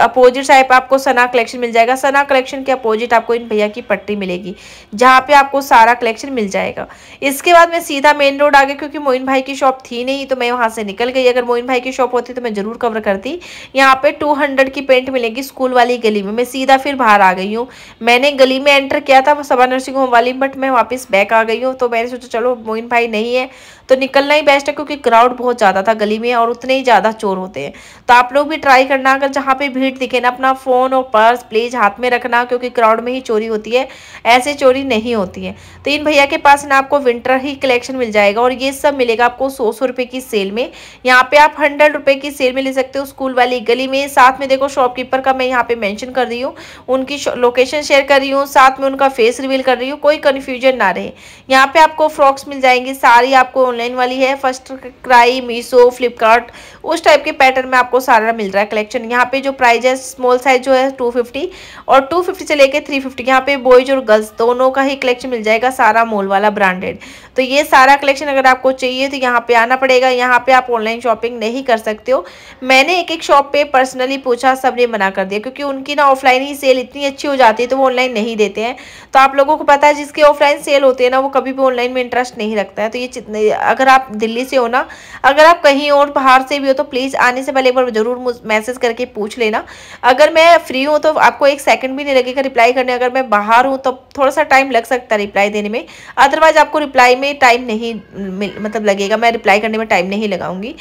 अपोजिट साइड आपको सना कलेक्शन मिल जाएगा सना कलेक्शन के अपोजिट आपको इन भैया की पट्टी मिलेगी जहाँ पे आपको सारा कलेक्शन मिल जाएगा इसके बाद मैं सीधा मेन रोड आ गया क्योंकि मोइन भाई की शॉप थी नहीं तो मैं वहाँ से निकल गई अगर मोइन भाई की शॉप होती तो मैं ज़रूर कवर करती यहाँ पे 200 की पेंट मिलेगी स्कूल वाली गली में मैं सीधा फिर बाहर आ गई हूँ मैंने गली में एंटर किया था सभा नर्सिंग होम वाली बट मैं वापस बैक आ गई हूँ तो मैंने सोचा चलो मोइन भाई नहीं है तो निकलना ही बेस्ट है क्योंकि क्राउड बहुत ज़्यादा था गली में और उतने ही ज़्यादा चोर होते हैं तो आप लोग भी ट्राई करना अगर जहाँ पे भीड़ दिखे ना अपना फ़ोन और पर्स प्लीज़ हाथ में रखना क्योंकि क्राउड में ही चोरी होती है ऐसे चोरी नहीं होती है तो इन भैया के पास ना आपको विंटर ही कलेक्शन मिल जाएगा और ये सब मिलेगा आपको सौ सौ रुपये की सेल में यहाँ पे आप हंड्रेड रुपये की सेल में ले सकते हो स्कूल वाली गली में साथ में देखो शॉपकीपर का मैं यहाँ पे मेंशन कर रही हूँ उनकी लोकेशन शेयर कर रही हूँ साथ में उनका फेस रिवील कर रही हूँ कोई कन्फ्यूजन ना रहे यहाँ पे आपको फ्रॉक्स मिल जाएंगी सारी आपको ऑनलाइन वाली है फर्स्ट क्राई मीशो फ्लिपकार्ट उस टाइप के पैटर्न में आपको सारा मिल रहा है कलेक्शन यहाँ पे जो प्राइज है स्मॉल साइज जो है टू फिफ्टी और टू फिफ्टी से लेके थ्री फिफ्टी यहाँ पे बॉयज और गर्ल्स दोनों का ही कलेक्शन मिल जाएगा सारा मोल वाला ब्रांडेड तो ये सारा कलेक्शन अगर आपको चाहिए तो यहाँ पे आना पड़ेगा यहाँ पे आप ऑनलाइन शॉपिंग नहीं कर सकते हो मैंने एक एक शॉप पे पर्सनली पूछा सब ने मना कर दिया क्योंकि उनकी ना ऑफलाइन ही सेल इतनी अच्छी हो जाती है तो वो ऑनलाइन नहीं देते हैं तो आप लोगों को पता है जिसके ऑफलाइन सेल होते हैं ना वो कभी भी ऑनलाइन में इंटरेस्ट नहीं रखता है तो ये अगर आप दिल्ली से हो ना अगर आप कहीं और बाहर से भी हो हो तो प्लीज़ आने से पहले एक बार ज़रूर मैसेज करके पूछ लेना अगर मैं फ्री हूँ तो आपको एक सेकंड भी नहीं लगेगा रिप्लाई करने अगर मैं बाहर हूँ तो थोड़ा सा टाइम लग सकता है रिप्लाई देने में अदरवाइज़ आपको रिप्लाई में टाइम नहीं मतलब लगेगा मैं रिप्लाई करने में टाइम नहीं लगाऊंगी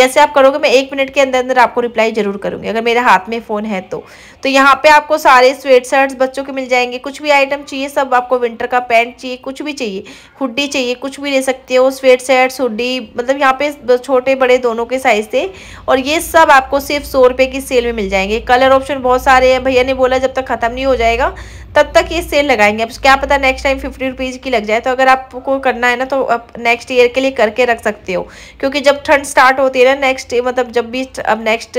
जैसे आप करोगे मैं एक मिनट के अंदर अंदर आपको रिप्लाई ज़रूर करूँगी अगर मेरे हाथ में फ़ोन है तो तो यहाँ पर आपको सारे स्वेट शर्ट्स बच्चों के मिल जाएंगे कुछ भी आइटम चाहिए सब आपको विंटर का पैंट चाहिए कुछ भी चाहिए हुडी चाहिए कुछ भी ले सकते हो स्वेट सेट्स हुडी मतलब यहाँ पे छोटे बड़े दोनों के साइज़ से से और ये सब आपको सिर्फ सौ रुपये की सेल में मिल जाएंगे कलर ऑप्शन बहुत सारे हैं भैया ने बोला जब तक ख़त्म नहीं हो जाएगा तब तक ये सेल लगाएंगे अब क्या पता नेक्स्ट टाइम फिफ्टी रुपीज़ की लग जाए तो अगर आपको करना है ना तो आप नेक्स्ट ईयर के लिए करके रख सकते हो क्योंकि जब ठंड स्टार्ट होती है ना नेक्स्ट मतलब जब भी अब नेक्स्ट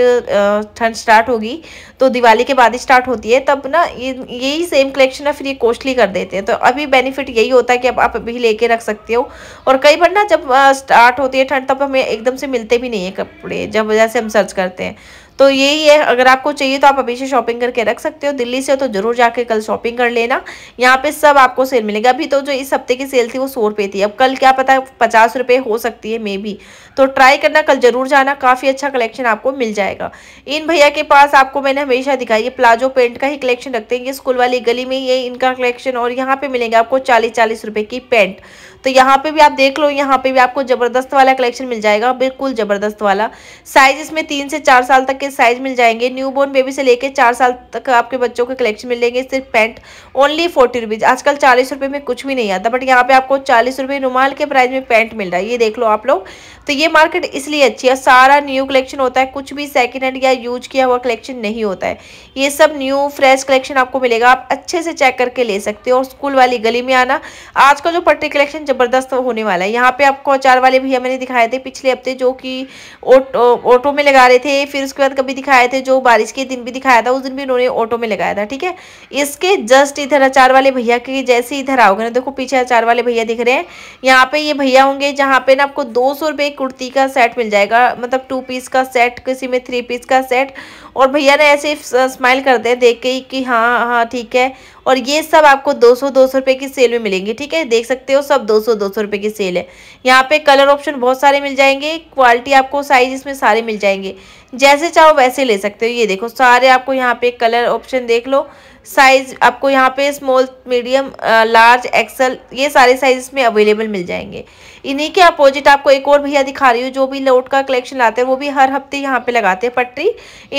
ठंड स्टार्ट होगी तो दिवाली के बाद ही स्टार्ट होती है तब ना ये यही सेम कलेक्शन है फिर ये कॉस्टली कर देते हैं तो अभी बेनिफिट यही होता है कि अब आप अभी लेके रख सकते हो और कई बार ना जब स्टार्ट होती है ठंड तब हमें एकदम से मिलते भी नहीं है कपड़े जब वजह से हम सर्च करते हैं तो यही है अगर आपको चाहिए तो आप अभी से शॉपिंग करके रख सकते हो दिल्ली से हो तो जरूर जाके कल शॉपिंग कर लेना यहाँ पे सब आपको सेल मिलेगा अभी तो जो इस हफ्ते की सेल थी वो सौ रुपये थी अब कल क्या पता पचास रुपये हो सकती है मे बी तो ट्राई करना कल जरूर जाना काफ़ी अच्छा कलेक्शन आपको मिल जाएगा इन भैया के पास आपको मैंने हमेशा दिखाई ये प्लाजो पेंट का ही कलेक्शन रखते हैं ये स्कूल वाली गली में ये इनका कलेक्शन और यहाँ पे मिलेंगे आपको चालीस चालीस रुपये की पेंट तो यहाँ पे भी आप देख लो यहाँ पे भी आपको ज़बरदस्त वाला कलेक्शन मिल जाएगा बिल्कुल ज़बरदस्त वाला साइज इसमें तीन से चार साल तक के साइज मिल जाएंगे न्यू बॉर्न बेबी से लेकर चार साल तक आपके बच्चों के कलेक्शन मिलेंगे सिर्फ पैंट ओनली फोर्टी रुपीज़ आजकल चालीस रुपये में कुछ भी नहीं आता बट यहाँ पे आपको चालीस रुपये रुमाल के प्राइस में पैंट मिल रहा है ये देख लो आप लोग तो ये मार्केट इसलिए अच्छी है सारा न्यू कलेक्शन होता है कुछ भी सेकेंड हैंड या यूज किया हुआ कलेक्शन नहीं होता है ये सब न्यू फ्रेश कलेक्शन आपको मिलेगा आप अच्छे से चेक करके ले सकते हो और स्कूल वाली गली में आना आज का जो पट्टी कलेक्शन ज़बरदस्त होने वाला है यहाँ पे आपको अचार वाले भैया मैंने दिखाए थे पिछले हफ्ते जो कि ऑटो ऑटो में लगा रहे थे फिर उसके बाद कभी दिखाए थे जो बारिश के दिन भी दिखाया था उस दिन भी उन्होंने ऑटो में लगाया था ठीक है इसके जस्ट इधर अचार वाले भैया के जैसे इधर आओगे ना देखो पीछे अचार वाले भैया दिख रहे हैं यहाँ पे ये भैया होंगे जहाँ पे ना आपको दो सौ कुर्ती का सेट मिल जाएगा मतलब टू पीस का सेट किसी में थ्री पीस का सेट और भैया ने ऐसे स्माइल करते हैं देख के ही कि हाँ हाँ ठीक है और ये सब आपको 200 200 रुपए की सेल में मिलेंगी ठीक है देख सकते हो सब 200 200 रुपए की सेल है यहाँ पे कलर ऑप्शन बहुत सारे मिल जाएंगे क्वालिटी आपको साइज इसमें सारे मिल जाएंगे जैसे चाहो वैसे ले सकते हो ये देखो सारे आपको यहाँ पे कलर ऑप्शन देख लो साइज आपको यहाँ पे स्मॉल मीडियम लार्ज एक्सल ये सारे साइज इसमें अवेलेबल मिल जाएंगे इन्हीं के अपोजिट आपको एक और भैया दिखा रही हूँ जो भी लोट का कलेक्शन लाते हैं वो भी हर हफ्ते यहाँ पे लगाते हैं पटरी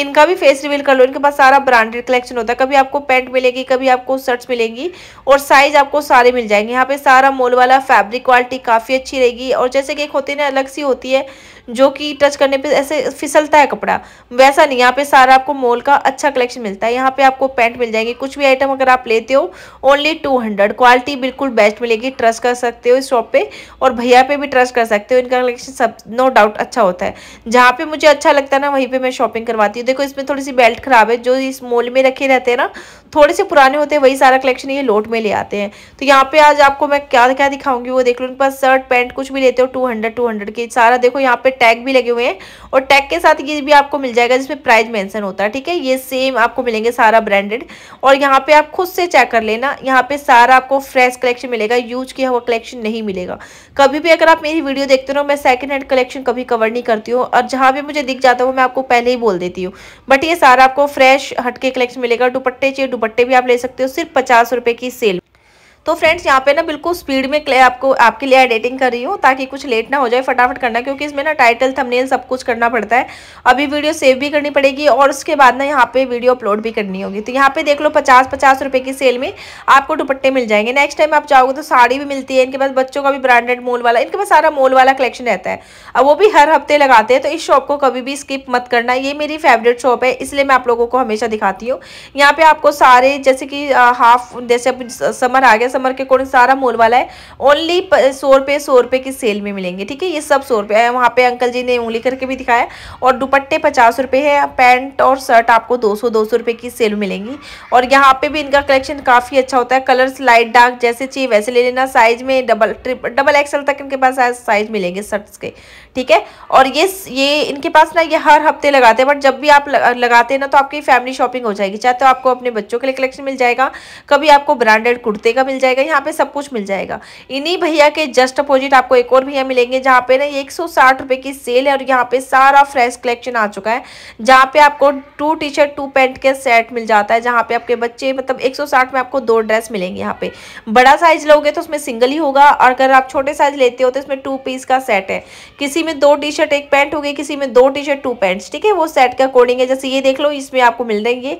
इनका भी फेस रिवील कर लो इनके पास सारा ब्रांडेड कलेक्शन होता है कभी आपको पेंट मिलेगी कभी आपको शर्ट्स मिलेंगी और साइज आपको सारे मिल जाएंगे यहाँ पे सारा मोल वाला फैब्रिक क्वालिटी काफ़ी अच्छी रहेगी और जैसे कि एक होती है ना अलग सी होती है जो कि टच करने पे ऐसे फिसलता है कपड़ा वैसा नहीं यहाँ पे सारा आपको मॉल का अच्छा कलेक्शन मिलता है यहाँ पे आपको पैंट मिल जाएंगे कुछ भी आइटम अगर आप लेते हो ओनली टू हंड्रेड क्वालिटी बिल्कुल बेस्ट मिलेगी ट्रस्ट कर सकते हो इस शॉप पे और भैया पे भी ट्रस्ट कर सकते हो इनका कलेक्शन सब नो डाउट अच्छा होता है जहाँ पे मुझे अच्छा लगता है ना वहीं पे मैं शॉपिंग करवाती हूँ देखो इसमें थोड़ी सी बेल्ट खराब है जो इस मॉल में रखे रहते हैं ना थोड़े से पुराने होते हैं वही सारा कलेक्शन ये लोट में ले आते हैं तो यहाँ पे आज आपको मैं क्या क्या दिखाऊंगी वो देख लो उनके पास शर्ट पैंट कुछ भी लेते हो टू हंड्रेड टू हंड्रेड के सारा देखो यहाँ पे पे टैग भी लगे हुए हैं और टैग के साथ ये भी आपको मिल जाएगा जिसमें प्राइस मेंशन होता है ठीक है ये सेम आपको मिलेंगे सारा ब्रांडेड और यहाँ पे आप खुद से चेक कर लेना यहाँ पे सारा आपको फ्रेश कलेक्शन मिलेगा यूज किया हुआ कलेक्शन नहीं मिलेगा कभी भी अगर आप मेरी वीडियो देखते रहो मैं सेकेंड हैंड कलेक्शन कभी कवर नहीं करती हूँ और जहाँ भी मुझे दिख जाता हो मैं आपको पहले ही बोल देती हूँ बट ये सारा आपको फ्रेश हटके कलेक्शन मिलेगा दुपट्टे चाहिए दुपट्टे भी आप ले सकते हो सिर्फ पचास रुपये की सेल तो फ्रेंड्स यहाँ पे ना बिल्कुल स्पीड में क्ले आपको आपके लिए एडिटिंग कर रही हूँ ताकि कुछ लेट ना हो जाए फटाफट करना क्योंकि इसमें ना टाइटल थंबनेल सब कुछ करना पड़ता है अभी वीडियो सेव भी करनी पड़ेगी और उसके बाद ना यहाँ पे वीडियो अपलोड भी करनी होगी तो यहाँ पे देख लो पचास पचास रुपये की सेल में आपको दुपट्टे मिल जाएंगे नेक्स्ट टाइम आप जाओगे तो साड़ी भी मिलती है इनके पास बच्चों का भी ब्रांडेड मोल वाला इनके पास सारा मोल वाला कलेक्शन रहता है अब वो भी हर हफ्ते लगाते हैं तो इस शॉप को कभी भी स्किप मत करना ये मेरी फेवरेट शॉप है इसलिए मैं आप लोगों को हमेशा दिखाती हूँ यहाँ पे आपको सारे जैसे कि हाफ जैसे समर आ गया समर के अकॉर्डिंग सारा मोल वाला है ओनली सौ रुपये सौ रुपये की सेल में मिलेंगे ठीक है ये सब सौ रुपये है वहाँ पे अंकल जी ने उंगली करके भी दिखाया और दुपट्टे पचास रुपये है पैंट और शर्ट आपको दो सौ दो सौ रुपये की सेल में मिलेंगी और यहाँ पे भी इनका कलेक्शन काफ़ी अच्छा होता है कलर्स लाइट डार्क जैसे चाहिए वैसे ले लेना साइज में डबल ट्रिप डबल एक्सल तक इनके पास साइज मिलेंगे शर्ट्स के ठीक है और ये ये इनके पास ना ये हर हफ्ते लगाते हैं बट जब भी आप लगाते हैं ना तो आपकी फैमिली शॉपिंग हो जाएगी चाहे तो आपको अपने बच्चों के लिए कलेक्शन मिल जाएगा कभी आपको ब्रांडेड कुर्ते का मिल जाएगा यहाँ पे सब कुछ मिल जाएगा इन्हीं भैया के जस्ट अपोजिट आपको एक और भैया मिलेंगे जहाँ पे ना एक सौ की सेल है और यहाँ पे सारा फ्रेश कलेक्शन आ चुका है जहाँ पे आपको two T shirt two pant के सेट मिल जाता है जहाँ पे आपके बच्चे मतलब एक में आपको दो ड्रेस मिलेंगे यहाँ पे बड़ा साइज लोगे तो उसमें सिंगल ही होगा और अगर आप छोटे साइज लेते हो तो इसमें टू पीस का सेट है किसी में दो टी शर्ट एक पैंट होगी किसी में दो टी शर्ट टू पैंट्स ठीक है वो सेट के अकॉर्डिंग है जैसे ये देख लो इसमें आपको मिल रही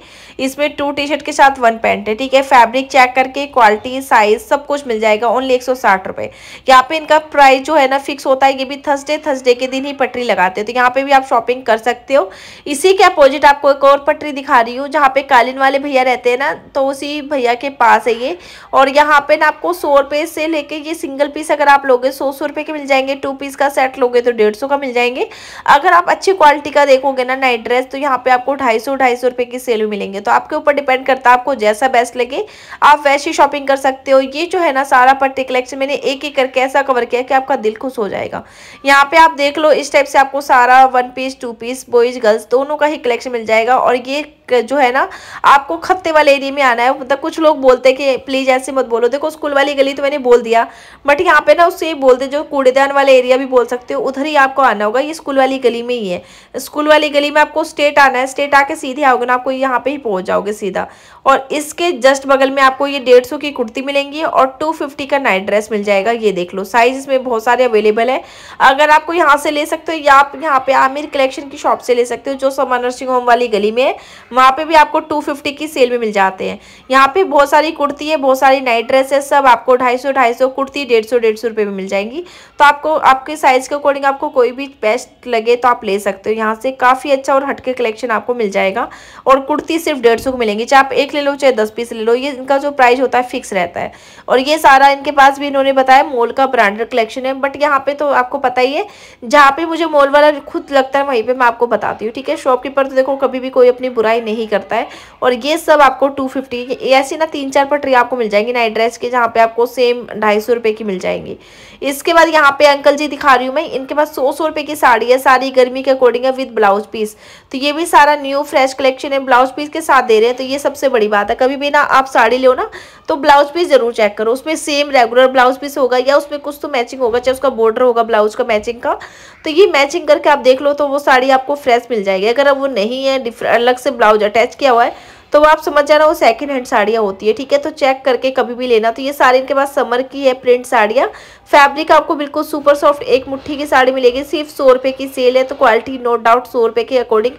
इसमें टू टी शर्ट के साथ वन पैंट है ठीक है फैब्रिक चेक करके क्वालिटी साइज सब कुछ मिल जाएगा ओनली एक सौ साठ रुपए यहाँ पे इनका प्राइस जो है ना फिक्स होता है ये भी थर्सडे थर्सडे के दिन ही पटरी लगाते हो तो यहाँ पे भी आप शॉपिंग कर सकते हो इसी के अपोजिट आपको एक और पटरी दिखा रही हूँ जहाँ पे कालीन वाले भैया रहते हैं ना तो उसी भैया के पास है ये और यहाँ पे ना आपको सौ रुपए से लेके ये सिंगल पीस अगर आप लोगे सौ सौ रुपए के मिल जाएंगे टू पीस का सेट लोगे तो डेढ़ सौ का मिल जाएंगे अगर आप अच्छी क्वालिटी का देखोगे ना नाइट ड्रेस तो यहाँ पे आपको ढाई सौ ढाई सौ रुपए की सेल मिलेंगे तो आपके ऊपर डिपेंड करता है आपको जैसा बेस्ट लगे आप वैसी शॉपिंग कर सकते सकते हो ये जो है ना सारा पट्टी कलेक्शन मैंने एक एक करके ऐसा कवर किया कि आपका दिल खुश हो जाएगा यहाँ पे आप देख लो इस टाइप से आपको सारा one piece two piece boys girls दोनों का ही कलेक्शन मिल जाएगा और ये जो है ना आपको खत्ते वाले एरिया में आना है मतलब कुछ लोग बोलते हैं कि प्लीज़ ऐसे मत बोलो देखो स्कूल वाली गली तो मैंने बोल दिया बट यहाँ पे ना उससे ही बोलते जो कूड़ेदान वाले एरिया भी बोल सकते हो उधर ही आपको आना होगा ये स्कूल वाली गली में ही है स्कूल वाली गली में आपको स्टेट आना है स्टेट आके सीधे आओगे ना आपको यहाँ पे ही पहुंच जाओगे सीधा और इसके जस्ट बगल में आपको ये डेढ़ की कुर्ती मिलेंगी और टू फिफ्टी का नाइट ड्रेस मिल जाएगा ये देख लो साइज इसमें बहुत सारे अवेलेबल है अगर आपको यहाँ से ले सकते हो या आप यहाँ पे आमिर कलेक्शन की शॉप से ले सकते हो जो समा नर्सिंग होम वाली गली में है वहाँ पे भी आपको टू फिफ्टी की सेल में मिल जाते हैं यहाँ पे बहुत सारी कुर्ती है बहुत सारी नाइट ड्रेस है सब आपको ढाई सौ ढाई सौ कुर्ती डेढ़ सौ डेढ़ सौ रुपये में मिल जाएंगी तो आपको आपके साइज़ के अकॉर्डिंग आपको कोई भी बेस्ट लगे तो आप ले सकते हो यहाँ से काफ़ी अच्छा और हटके कलेक्शन आपको मिल जाएगा और कुर्ती सिर्फ डेढ़ सौ को मिलेंगी चाहे आप एक ले लो चाहे दस पीस ले लो ये इनका जो प्राइस होता है फिक्स रहता है जाता है और ये सारा इनके पास भी इन्होंने बताया मोल का ब्रांडेड कलेक्शन है बट यहाँ पे तो आपको पता ही है जहाँ पे मुझे मोल वाला खुद लगता है वहीं पे मैं आपको बताती हूँ ठीक है शॉपकीपर तो देखो कभी भी कोई अपनी बुराई नहीं करता है और ये सब आपको टू फिफ्टी ऐसी ना तीन चार पटरी आपको मिल जाएंगी नाइट ड्रेस के जहाँ पे आपको सेम ढाई सौ की मिल जाएंगी इसके बाद यहाँ पे अंकल जी दिखा रही हूँ मैं इनके पास सौ सौ रुपए की साड़ी है सारी गर्मी के अकॉर्डिंग है विद ब्लाउज पीस तो ये भी सारा न्यू फ्रेश कलेक्शन है ब्लाउज पीस के साथ दे रहे हैं तो ये सबसे बड़ी बात है कभी भी ना आप साड़ी लो ना तो ब्लाउज पीस जरूर चेक करो उसमें सेम रेगुलर ब्लाउज पीस होगा या उसमें कुछ तो मैचिंग होगा चाहे उसका बॉर्डर होगा ब्लाउज का मैचिंग का तो ये मैचिंग करके आप देख लो तो वो साड़ी आपको फ्रेश मिल जाएगी अगर वो नहीं है अलग से ब्लाउज अटैच किया हुआ है तो वो आप समझ जाना वो सेकंड हैंड साड़ियाँ होती है ठीक है तो चेक करके कभी भी लेना तो ये साड़ी इनके पास समर की है प्रिंट साड़ियाँ फैब्रिक आपको बिल्कुल सुपर सॉफ्ट एक मुट्ठी की साड़ी मिलेगी सिर्फ सौ रुपये की सेल है तो क्वालिटी नो डाउट सौ रुपये के अकॉर्डिंग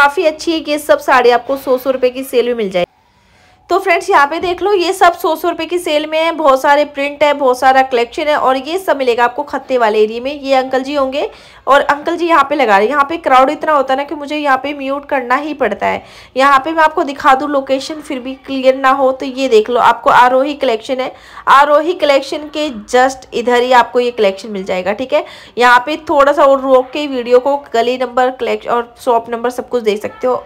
काफ़ी अच्छी है कि सब साड़ी आपको सौ सौ रुपये की सेल में मिल जाएगी तो फ्रेंड्स यहाँ पे देख लो ये सब सौ सौ रुपये की सेल में है बहुत सारे प्रिंट है बहुत सारा कलेक्शन है और ये सब मिलेगा आपको खत्ते वाले एरिए में ये अंकल जी होंगे और अंकल जी यहाँ पे लगा रहे हैं यहाँ पे क्राउड इतना होता है ना कि मुझे यहाँ पे म्यूट करना ही पड़ता है यहाँ पे मैं आपको दिखा दूँ लोकेशन फिर भी क्लियर ना हो तो ये देख लो आपको आरोही कलेक्शन है आरोही कलेक्शन के जस्ट इधर ही आपको ये कलेक्शन मिल जाएगा ठीक है यहाँ पे थोड़ा सा और रोक के वीडियो को गली नंबर कलेक्शन और शॉप नंबर सब कुछ देख सकते हो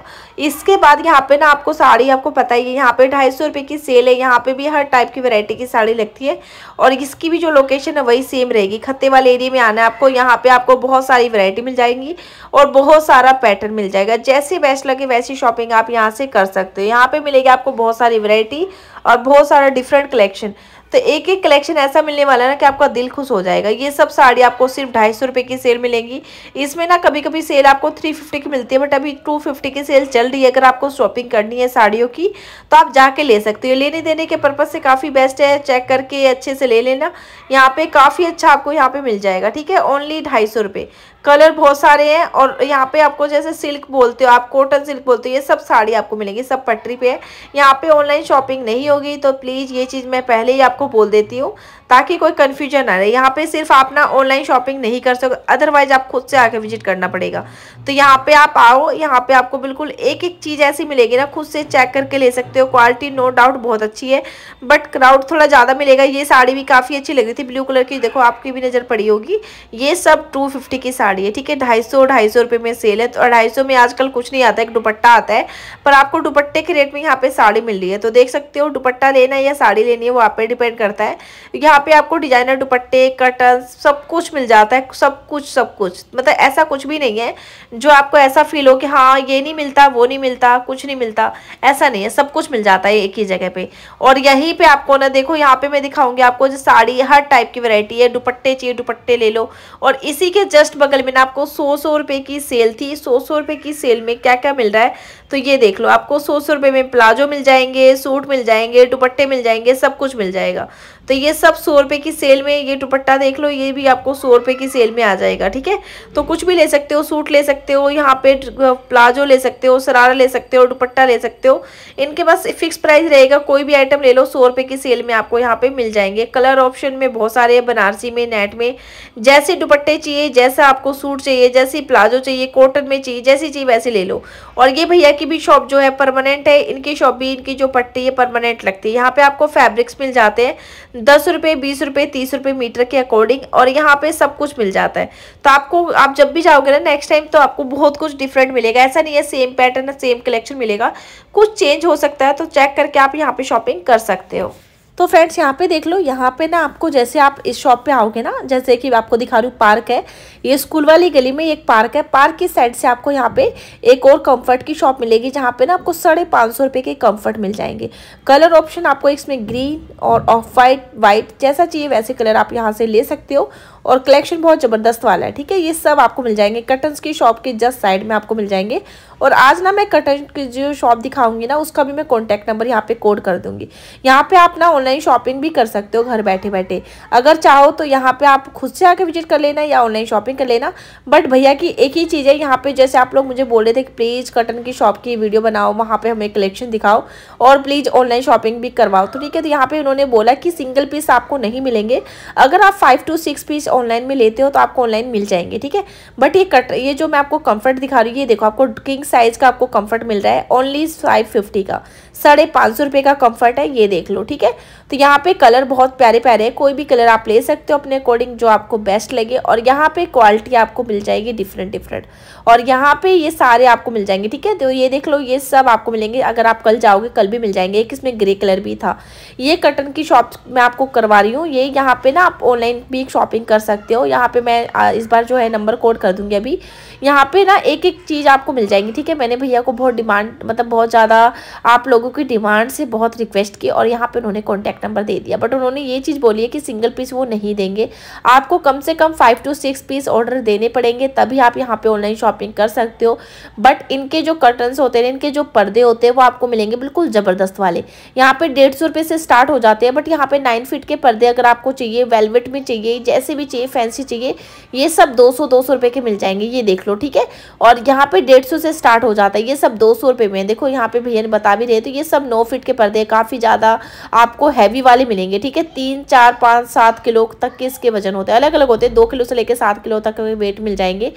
इसके बाद यहाँ पे ना आपको साड़ी आपको पता ही है यहाँ पे ढाई सौ रुपये की सेल है यहाँ पे भी हर टाइप की वैरायटी की साड़ी लगती है और इसकी भी जो लोकेशन है वही सेम रहेगी खत्ते वाले एरिया में आना है आपको यहाँ पे आपको बहुत सारी वैरायटी मिल जाएंगी और बहुत सारा पैटर्न मिल जाएगा जैसे बेस्ट लगे वैसी शॉपिंग आप यहाँ से कर सकते हो यहाँ पे मिलेगी आपको बहुत सारी वैरायटी और बहुत सारा डिफरेंट कलेक्शन तो एक एक कलेक्शन ऐसा मिलने वाला है ना कि आपका दिल खुश हो जाएगा ये सब साड़ी आपको सिर्फ ढाई सौ रुपये की सेल मिलेंगी इसमें ना कभी कभी सेल आपको थ्री फिफ्टी की मिलती है बट अभी टू फिफ्टी की सेल चल रही है अगर आपको शॉपिंग करनी है साड़ियों की तो आप जाके ले सकते हो लेने देने के पर्पज़ से काफ़ी बेस्ट है चेक करके अच्छे से ले लेना यहाँ पे काफ़ी अच्छा आपको यहाँ पे मिल जाएगा ठीक है ओनली ढाई सौ रुपये कलर बहुत सारे हैं और यहाँ पे आपको जैसे सिल्क बोलते हो आप कॉटन सिल्क बोलते हो ये सब साड़ी आपको मिलेगी सब पटरी पे है यहाँ पे ऑनलाइन शॉपिंग नहीं होगी तो प्लीज़ ये चीज़ मैं पहले ही आपको बोल देती हूँ ताकि कोई कन्फ्यूजन ना रहे यहाँ पे सिर्फ आप ना ऑनलाइन शॉपिंग नहीं कर सकते अदरवाइज आप खुद से आके विजिट करना पड़ेगा तो यहाँ पे आप आओ यहाँ पे आपको बिल्कुल एक एक चीज़ ऐसी मिलेगी ना खुद से चेक करके ले सकते हो क्वालिटी नो डाउट बहुत अच्छी है बट क्राउड थोड़ा ज़्यादा मिलेगा ये साड़ी भी काफ़ी अच्छी लग रही थी ब्लू कलर की देखो आपकी भी नज़र पड़ी होगी ये सब टू फिफ्टी की साड़ी है ठीक है ढाई सौ ढाई सौ रुपये में सेल है तो ढाई सौ में आजकल कुछ नहीं आता एक दुपट्टा आता है पर आपको दुपट्टे के रेट में यहाँ पे साड़ी मिल रही है तो देख सकते हो दुपट्टा लेना या साड़ी लेनी है वो आप पे डिपेंड करता है यहाँ पे आपको डिजाइनर दुपट्टे कटन सब कुछ मिल जाता है सब कुछ सब कुछ मतलब ऐसा कुछ भी नहीं है जो आपको ऐसा फील हो कि हाँ ये नहीं मिलता वो नहीं मिलता कुछ नहीं मिलता ऐसा नहीं है सब कुछ मिल जाता है एक ही जगह पे और यहीं पे आपको ना देखो यहाँ पे मैं दिखाऊंगी आपको जो साड़ी हर टाइप की वेरायटी है दुपट्टे चाहिए दुपट्टे ले लो और इसी के जस्ट बगल में ना आपको सौ सौ रुपये की सेल थी सौ सौ रुपये की सेल में क्या क्या मिल रहा है तो ये देख लो आपको सौ सौ रुपये में प्लाजो मिल जाएंगे सूट मिल जाएंगे दुपट्टे मिल जाएंगे सब कुछ मिल जाएगा तो ये सब सौ रुपये की सेल में ये दुपट्टा देख लो ये भी आपको सौ रुपये की सेल में आ जाएगा ठीक है तो कुछ भी ले सकते हो सूट ले सकते हो यहाँ पे प्लाजो ले सकते हो सरारा ले सकते हो दुपट्टा ले सकते हो इनके पास फिक्स प्राइस रहेगा कोई भी आइटम ले लो सौ रुपये की सेल में आपको यहाँ पे मिल जाएंगे कलर ऑप्शन में बहुत सारे हैं बनारसी में नेट में जैसे दुपट्टे चाहिए जैसा आपको सूट चाहिए जैसी प्लाजो चाहिए कॉटन में चाहिए जैसी चाहिए वैसे ले लो और ये भैया की भी शॉप जो है परमानेंट है इनकी शॉप भी इनकी जो पट्टी है परमानेंट लगती है यहाँ पे आपको फैब्रिक्स मिल जाते हैं दस रुपये बीस रुपये तीस रुपये मीटर के अकॉर्डिंग और यहाँ पे सब कुछ मिल जाता है तो आपको आप जब भी जाओगे ना नेक्स्ट टाइम तो आपको बहुत कुछ डिफरेंट मिलेगा ऐसा नहीं है सेम पैटर्न सेम कलेक्शन मिलेगा कुछ चेंज हो सकता है तो चेक करके आप यहाँ पर शॉपिंग कर सकते हो तो फ्रेंड्स यहाँ पे देख लो यहाँ पे ना आपको जैसे आप इस शॉप पे आओगे ना जैसे कि आपको दिखा रही हूँ पार्क है ये स्कूल वाली गली में एक पार्क है पार्क की साइड से आपको यहाँ पे एक और कंफर्ट की शॉप मिलेगी जहाँ पे ना आपको साढ़े पाँच सौ रुपये के कंफर्ट मिल जाएंगे कलर ऑप्शन आपको इसमें ग्रीन और ऑफ वाइट वाइट जैसा चाहिए वैसे कलर आप यहाँ से ले सकते हो और कलेक्शन बहुत ज़बरदस्त वाला है ठीक है ये सब आपको मिल जाएंगे कटन्स की शॉप के जस्ट साइड में आपको मिल जाएंगे और आज ना मैं कटन की जो शॉप दिखाऊंगी ना उसका भी मैं कॉन्टैक्ट नंबर यहाँ पे कोड कर दूंगी यहाँ पे आप ना ऑनलाइन शॉपिंग भी कर सकते हो घर बैठे बैठे अगर चाहो तो यहाँ पर आप खुद से आके विजिट कर लेना या ऑनलाइन शॉपिंग कर लेना बट भैया की एक ही चीज़ है यहाँ पे जैसे आप लोग मुझे बोल रहे थे कि प्लीज़ कटन की शॉप की वीडियो बनाओ वहाँ पर हमें कलेक्शन दिखाओ और प्लीज़ ऑनलाइन शॉपिंग भी करवाओ तो ठीक है तो यहाँ पर उन्होंने बोला कि सिंगल पीस आपको नहीं मिलेंगे अगर आप five two six piece online में लेते हो तो आपको ऑनलाइन मिल जाएंगे ठीक है बट ये कट ये जो मैं आपको कंफर्ट दिखा रही हूँ ये देखो आपको किंग साइज़ का आपको कंफर्ट मिल रहा है ओनली फाइव फिफ्टी का साढ़े पाँच सौ रुपये का कम्फर्ट है ये देख लो ठीक है तो यहाँ पे कलर बहुत प्यारे प्यारे हैं कोई भी कलर आप ले सकते हो अपने अकॉर्डिंग जो आपको बेस्ट लगे और यहाँ पे क्वालिटी आपको मिल जाएगी डिफरेंट डिफरेंट और यहाँ पे ये सारे आपको मिल जाएंगे ठीक है तो ये देख लो ये सब आपको मिलेंगे अगर आप कल जाओगे कल भी मिल जाएंगे एक इसमें ग्रे कलर भी था ये कटन की शॉप मैं आपको करवा रही हूँ ये यहाँ पे ना आप ऑनलाइन भी शॉपिंग कर सकते हो यहाँ पर मैं इस बार जो है नंबर कोड कर दूँगी अभी यहाँ पर ना एक एक चीज़ आपको मिल जाएंगी ठीक है मैंने भैया को बहुत डिमांड मतलब बहुत ज़्यादा आप लोग लोगों की डिमांड से बहुत रिक्वेस्ट की और यहाँ पे उन्होंने कॉन्टैक्ट नंबर दे दिया बट उन्होंने ये चीज़ बोली है कि सिंगल पीस वो नहीं देंगे आपको कम से कम five two six piece order देने पड़ेंगे तभी आप यहाँ पे ऑनलाइन शॉपिंग कर सकते हो बट इनके जो कर्टन्स होते हैं इनके जो पर्दे होते हैं वो आपको मिलेंगे बिल्कुल ज़बरदस्त वाले यहाँ पर डेढ़ सौ से स्टार्ट हो जाते हैं बट यहाँ पर नाइन फिट के पर्दे अगर आपको चाहिए वेलवेट में चाहिए जैसे भी चाहिए फैंसी चाहिए ये सब दो सौ दो सौ रुपये के मिल जाएंगे ये देख लो ठीक है और यहाँ पे डेढ़ सौ से स्टार्ट हो जाता है ये सब दो सौ रुपये में देखो यहाँ पे भैया ने बता भी रहे तो ये सब नौ फिट के पर्दे काफ़ी ज़्यादा आपको हैवी वाले मिलेंगे ठीक है तीन चार पाँच सात किलो तक के इसके वजन होते हैं अलग अलग होते हैं दो किलो से लेकर सात किलो तक वेट मिल जाएंगे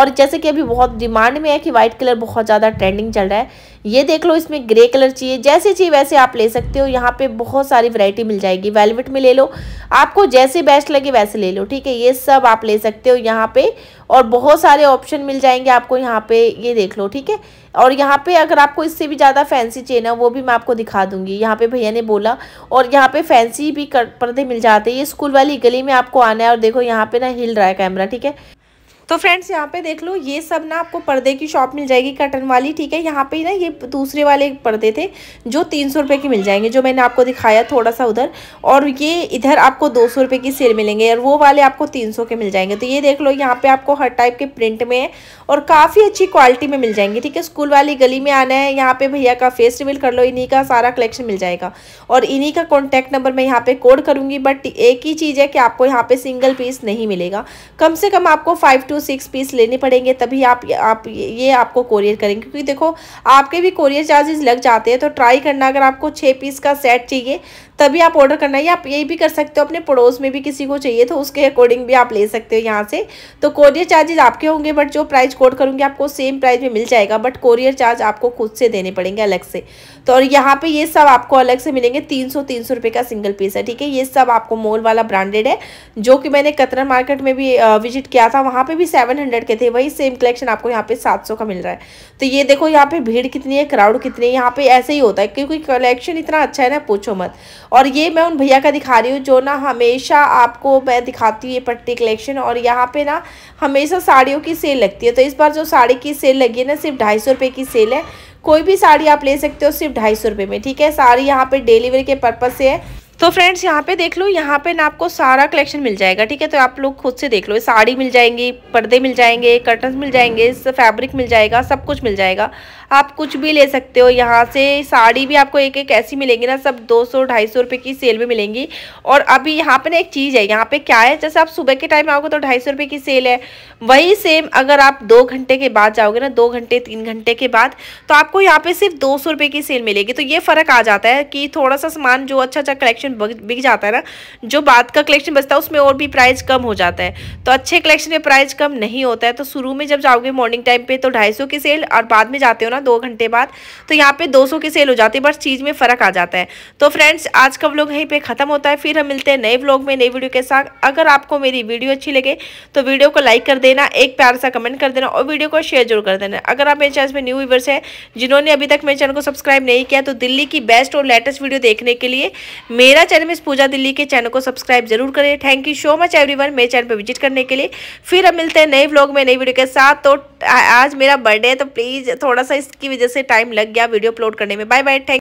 और जैसे कि अभी बहुत डिमांड में है कि वाइट कलर बहुत ज़्यादा ट्रेंडिंग चल रहा है ये देख लो इसमें ग्रे कलर चाहिए जैसे चाहिए वैसे आप ले सकते हो यहाँ पे बहुत सारी वैरायटी मिल जाएगी वेलवेट में ले लो आपको जैसे बेस्ट लगे वैसे ले लो ठीक है ये सब आप ले सकते हो यहाँ पे और बहुत सारे ऑप्शन मिल जाएंगे आपको यहाँ पे ये देख लो ठीक है और यहाँ पे अगर आपको इससे भी ज़्यादा फैंसी चेन है वो भी मैं आपको दिखा दूंगी यहाँ पे भैया ने बोला और यहाँ पे फैंसी भी कर, पर्दे मिल जाते हैं ये स्कूल वाली गली में आपको आना है और देखो यहाँ पे ना हिल रहा है कैमरा ठीक है तो फ्रेंड्स यहाँ पे देख लो ये सब ना आपको पर्दे की शॉप मिल जाएगी कटन वाली ठीक है यहाँ पे ना ये दूसरे वाले पर्दे थे जो तीन सौ रुपये के मिल जाएंगे जो मैंने आपको दिखाया थोड़ा सा उधर और ये इधर आपको दो सौ रुपये की सेल मिलेंगे और वो वाले आपको तीन सौ के मिल जाएंगे तो ये देख लो यहाँ पे आपको हर टाइप के प्रिंट में है और काफ़ी अच्छी क्वालिटी में मिल जाएंगे ठीक है स्कूल वाली गली में आना है यहाँ पे भैया का फेस रिविल कर लो इन्हीं का सारा कलेक्शन मिल जाएगा और इन्हीं का कॉन्टैक्ट नंबर मैं यहाँ पर कोड करूँगी बट एक ही चीज़ है कि आपको यहाँ पर सिंगल पीस नहीं मिलेगा कम से कम आपको five two two six piece लेने पड़ेंगे तभी आप आप ये आपको कोरियर करेंगे क्योंकि देखो आपके भी कोरियर चार्जेस लग जाते हैं तो ट्राई करना अगर आपको छः पीस का सेट चाहिए तभी आप ऑर्डर करना या आप यही भी कर सकते हो अपने पड़ोस में भी किसी को चाहिए तो उसके अकॉर्डिंग भी आप ले सकते हो यहाँ से तो कोरियर चार्जेस आपके होंगे बट जो प्राइस कोड करूँगी आपको सेम प्राइस में मिल जाएगा बट कोरियर चार्ज आपको खुद से देने पड़ेंगे अलग से तो और यहाँ पे ये सब आपको अलग से मिलेंगे तीन सौ तीन सौ रुपये का सिंगल पीस है ठीक है ये सब आपको मॉल वाला ब्रांडेड है जो कि मैंने कतरा मार्केट में भी विजिट किया था वहाँ पर भी सेवन हंड्रेड के थे वही सेम कलेक्शन आपको यहाँ पे सात सौ का मिल रहा है तो ये देखो यहाँ पे भीड़ कितनी है क्राउड कितनी है यहाँ पे ऐसे ही होता है क्योंकि कलेक्शन इतना अच्छा है ना पूछो मत और ये मैं उन भैया का दिखा रही हूँ जो ना हमेशा आपको मैं दिखाती हूँ ये पट्टी कलेक्शन और यहाँ पे ना हमेशा साड़ियों की सेल लगती है तो इस बार जो साड़ी की सेल लगी है ना सिर्फ ढाई सौ की सेल है कोई भी साड़ी आप ले सकते हो सिर्फ ढाई सौ में ठीक है साड़ी यहाँ पे डिलीवरी के पर्पज़ से है तो फ्रेंड्स यहाँ पे देख लो यहाँ पे ना आपको सारा कलेक्शन मिल जाएगा ठीक है तो आप लोग खुद से देख लो साड़ी मिल जाएंगी पर्दे मिल जाएंगे कर्टन मिल जाएंगे फैब्रिक हम्म। मिल जाएगा सब कुछ मिल जाएगा आप कुछ भी ले सकते हो यहाँ से साड़ी भी आपको एक एक ऐसी मिलेंगी ना सब दो सौ ढाई सौ रुपये की सेल में मिलेंगी और अभी यहाँ पे ना एक चीज़ है यहाँ पे क्या है जैसे आप सुबह के टाइम आओगे तो ढाई सौ रुपये की सेल है वही सेम अगर आप दो घंटे के बाद जाओगे ना दो घंटे तीन घंटे के बाद तो आपको यहाँ पे सिर्फ दो सौ रुपये की सेल मिलेगी तो ये फ़र्क आ जाता है कि थोड़ा सा सामान जो अच्छा अच्छा कलेक्शन कलेक्शन बिक जाता है ना जो बाद का कलेक्शन बचता है उसमें और भी प्राइस कम हो जाता है तो अच्छे कलेक्शन में प्राइस कम नहीं होता है तो शुरू में जब जाओगे मॉर्निंग टाइम पे तो ढाई की सेल और बाद में जाते हो ना दो घंटे बाद तो यहाँ पे 200 की सेल हो जाती है बस चीज़ में फ़र्क आ जाता है तो फ्रेंड्स आज का व्लॉग यहीं पर ख़त्म होता है फिर हम मिलते हैं नए व्लॉग में नई वीडियो के साथ अगर आपको मेरी वीडियो अच्छी लगे तो वीडियो को लाइक कर देना एक प्यार सा कमेंट कर देना और वीडियो को शेयर जरूर कर देना अगर आप मेरे चैनल में न्यू व्यूवर्स हैं जिन्होंने अभी तक मेरे चैनल को सब्सक्राइब नहीं किया तो दिल्ली की बेस्ट और लेटेस्ट वीडियो देखने के लिए मेरा मेरा चैनल मिस पूजा दिल्ली के चैनल को सब्सक्राइब जरूर करें thank you so much everyone मेरे चैनल पर विजिट करने के लिए फिर हम मिलते हैं नए ब्लॉग में नई वीडियो के साथ तो आज मेरा बर्थडे है तो प्लीज़ थोड़ा सा इसकी वजह से टाइम लग गया वीडियो अपलोड करने में बाय बाय थैंक